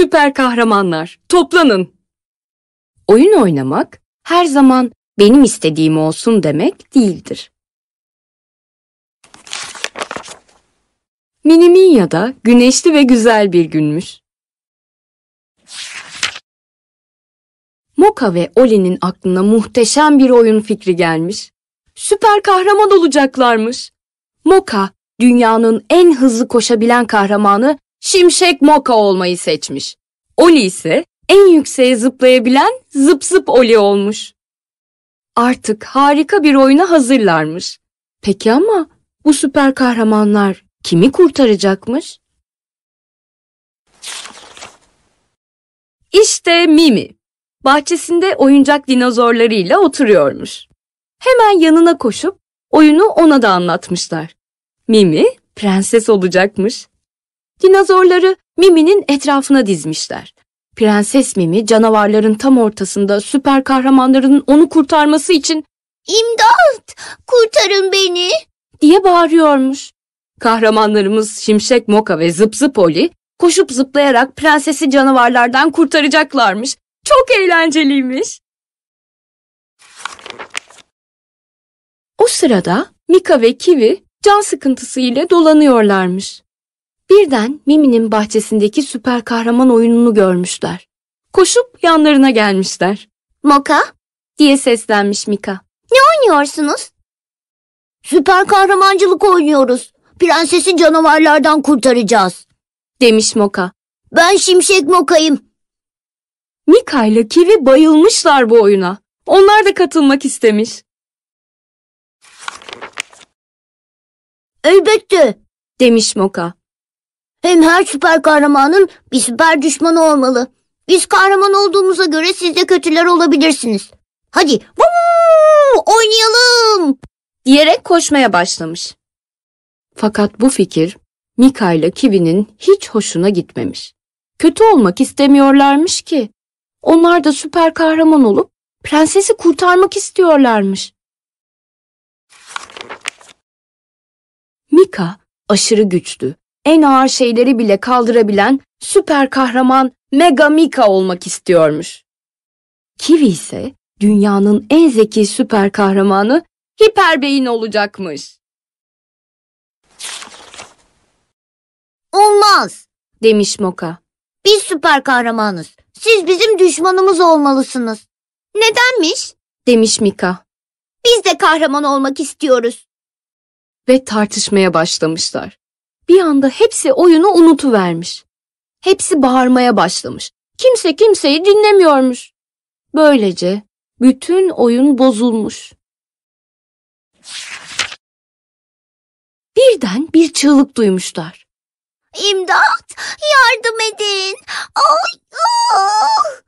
süper kahramanlar, toplanın. Oyun oynamak her zaman benim istediğim olsun demek değildir. Miniminya'da güneşli ve güzel bir günmüş. Moka ve Oli'nin aklına muhteşem bir oyun fikri gelmiş. Süper kahraman olacaklarmış. Moka, dünyanın en hızlı koşabilen kahramanı Şimşek Moka olmayı seçmiş. Oli ise en yükseğe zıplayabilen zıp zıp Oli olmuş. Artık harika bir oyuna hazırlarmış. Peki ama bu süper kahramanlar kimi kurtaracakmış? İşte Mimi. Bahçesinde oyuncak dinozorlarıyla oturuyormuş. Hemen yanına koşup oyunu ona da anlatmışlar. Mimi prenses olacakmış. Dinozorları Mimi'nin etrafına dizmişler. Prenses Mimi canavarların tam ortasında süper kahramanların onu kurtarması için ''İmdat! Kurtarın beni!'' diye bağırıyormuş. Kahramanlarımız Şimşek Moka ve Zıp Zıp Oli koşup zıplayarak prensesi canavarlardan kurtaracaklarmış. Çok eğlenceliymiş. O sırada Mika ve Kiwi can sıkıntısıyla dolanıyorlarmış. Birden Mimi'nin bahçesindeki süper kahraman oyununu görmüşler. Koşup yanlarına gelmişler. Moka diye seslenmiş Mika. Ne oynuyorsunuz? Süper kahramancılık oynuyoruz. Prensesi canavarlardan kurtaracağız. Demiş Moka. Ben Şimşek Moka'yım. Mika ile Kivi bayılmışlar bu oyuna. Onlar da katılmak istemiş. Elbette demiş Moka. Hem her süper kahramanın bir süper düşmanı olmalı. Biz kahraman olduğumuza göre siz de kötüler olabilirsiniz. Hadi vuu, oynayalım diyerek koşmaya başlamış. Fakat bu fikir Mika ile Kiwi'nin hiç hoşuna gitmemiş. Kötü olmak istemiyorlarmış ki. Onlar da süper kahraman olup prensesi kurtarmak istiyorlarmış. Mika aşırı güçlü en ağır şeyleri bile kaldırabilen süper kahraman Mega Mika olmak istiyormuş. Kiwi ise dünyanın en zeki süper kahramanı Hiper Beyin olacakmış. Olmaz demiş Moka. Biz süper kahramanız. Siz bizim düşmanımız olmalısınız. Nedenmiş? demiş Mika. Biz de kahraman olmak istiyoruz. Ve tartışmaya başlamışlar bir anda hepsi oyunu unutuvermiş. Hepsi bağırmaya başlamış. Kimse kimseyi dinlemiyormuş. Böylece bütün oyun bozulmuş. Birden bir çığlık duymuşlar. İmdat! Yardım edin! Ay, oh!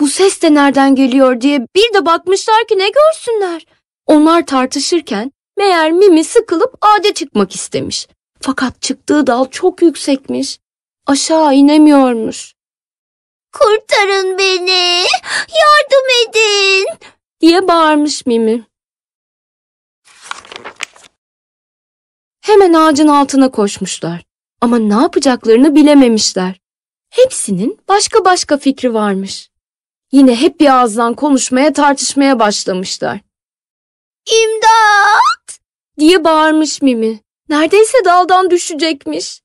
Bu ses de nereden geliyor diye bir de bakmışlar ki ne görsünler. Onlar tartışırken meğer Mimi sıkılıp ade çıkmak istemiş. Fakat çıktığı dal çok yüksekmiş. Aşağı inemiyormuş. Kurtarın beni, yardım edin diye bağırmış Mimi. Hemen ağacın altına koşmuşlar ama ne yapacaklarını bilememişler. Hepsinin başka başka fikri varmış. Yine hep bir ağızdan konuşmaya tartışmaya başlamışlar. İmdat! diye bağırmış Mimi. Neredeyse daldan düşecekmiş.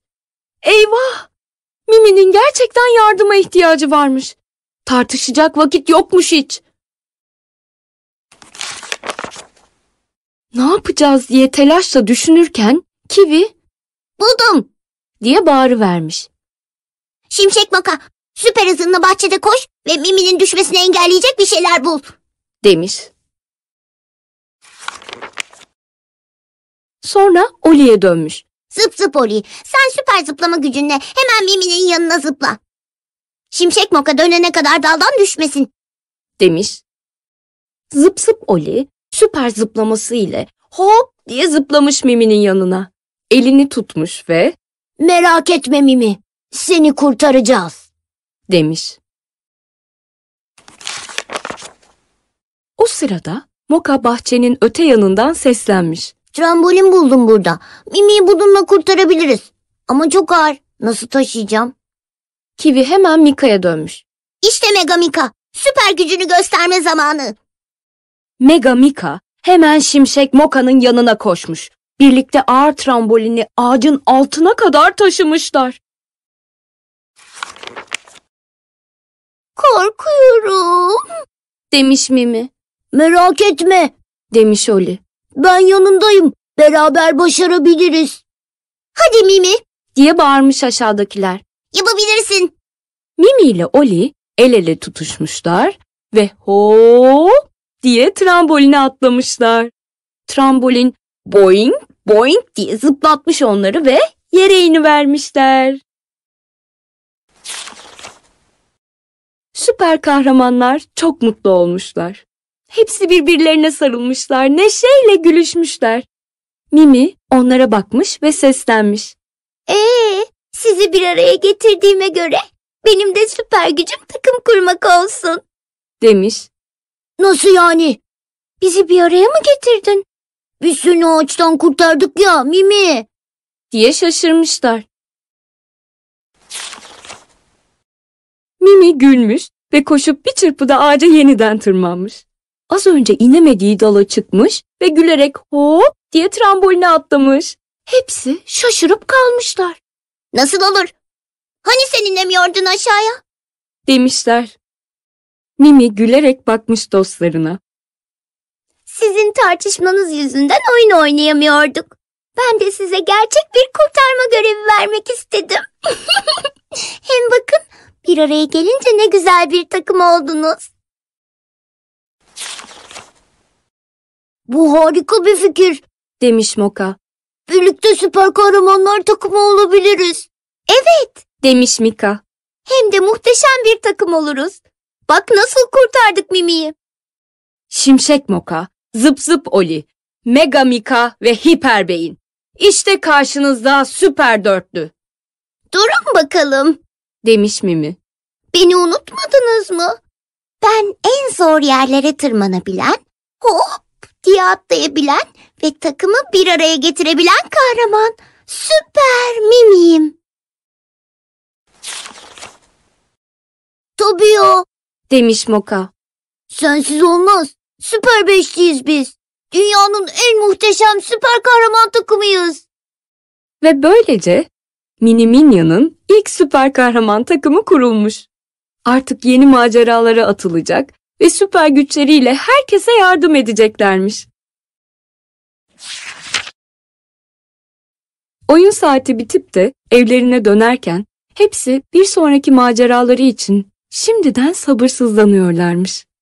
Eyvah! Mimi'nin gerçekten yardıma ihtiyacı varmış. Tartışacak vakit yokmuş hiç. Ne yapacağız diye telaşla düşünürken Kivi "Buldum!" diye vermiş. Şimşek Maka, süper hızınla bahçede koş ve Mimi'nin düşmesini engelleyecek bir şeyler bul, demiş. Sonra Oli'ye dönmüş. Zıp zıp Oli. Sen süper zıplama gücünle hemen Mimi'nin yanına zıpla. Şimşek Moka dönene kadar daldan düşmesin. Demiş. Zıp zıp Oli süper zıplaması ile hop diye zıplamış Mimi'nin yanına. Elini tutmuş ve Merak etme Mimi. Seni kurtaracağız. demiş. O sırada Moka bahçenin öte yanından seslenmiş. Trambolin buldum burada. Mimi'yi budunla kurtarabiliriz. Ama çok ağır. Nasıl taşıyacağım? Kivi hemen Mika'ya dönmüş. İşte Mega Mika. Süper gücünü gösterme zamanı. Mega Mika hemen Şimşek Moka'nın yanına koşmuş. Birlikte ağır trambolini ağacın altına kadar taşımışlar. Korkuyorum demiş Mimi. Merak etme demiş Oli. Ben yanındayım. Beraber başarabiliriz. Hadi Mimi diye bağırmış aşağıdakiler. Yapabilirsin. Mimi ile Oli el ele tutuşmuşlar ve ho diye tramboline atlamışlar. Trambolin boing boing diye zıplatmış onları ve yere inivermişler. Süper kahramanlar çok mutlu olmuşlar. Hepsi birbirlerine sarılmışlar, neşeyle gülüşmüşler. Mimi onlara bakmış ve seslenmiş. Ee, sizi bir araya getirdiğime göre benim de süper gücüm takım kurmak olsun. Demiş. Nasıl yani? Bizi bir araya mı getirdin? Bir sürü ağaçtan kurtardık ya Mimi. Diye şaşırmışlar. Mimi gülmüş ve koşup bir çırpıda ağaca yeniden tırmanmış. Az önce inemediği dala çıkmış ve gülerek hop diye tramboline atlamış. Hepsi şaşırıp kalmışlar. Nasıl olur? Hani sen inemiyordun aşağıya? Demişler. Mimi gülerek bakmış dostlarına. Sizin tartışmanız yüzünden oyun oynayamıyorduk. Ben de size gerçek bir kurtarma görevi vermek istedim. Hem bakın bir araya gelince ne güzel bir takım oldunuz. Bu harika bir fikir demiş Moka. Birlikte süper kahramanlar takımı olabiliriz. Evet demiş Mika. Hem de muhteşem bir takım oluruz. Bak nasıl kurtardık Mimi'yi. Şimşek Moka, Zıp Zıp Oli, Mega Mika ve Hiper Beyin. İşte karşınızda süper dörtlü. Durun bakalım demiş Mimi. Beni unutmadınız mı? Ben en zor yerlere tırmanabilen, hop diye atlayabilen ve takımı bir araya getirebilen kahraman süper mimiyim. Tabii o demiş Moka. Sensiz olmaz. Süper beşliyiz biz. Dünyanın en muhteşem süper kahraman takımıyız. Ve böylece Mini Minyon'un ilk süper kahraman takımı kurulmuş. Artık yeni maceralara atılacak ve süper güçleriyle herkese yardım edeceklermiş. Oyun saati bitip de evlerine dönerken hepsi bir sonraki maceraları için şimdiden sabırsızlanıyorlarmış.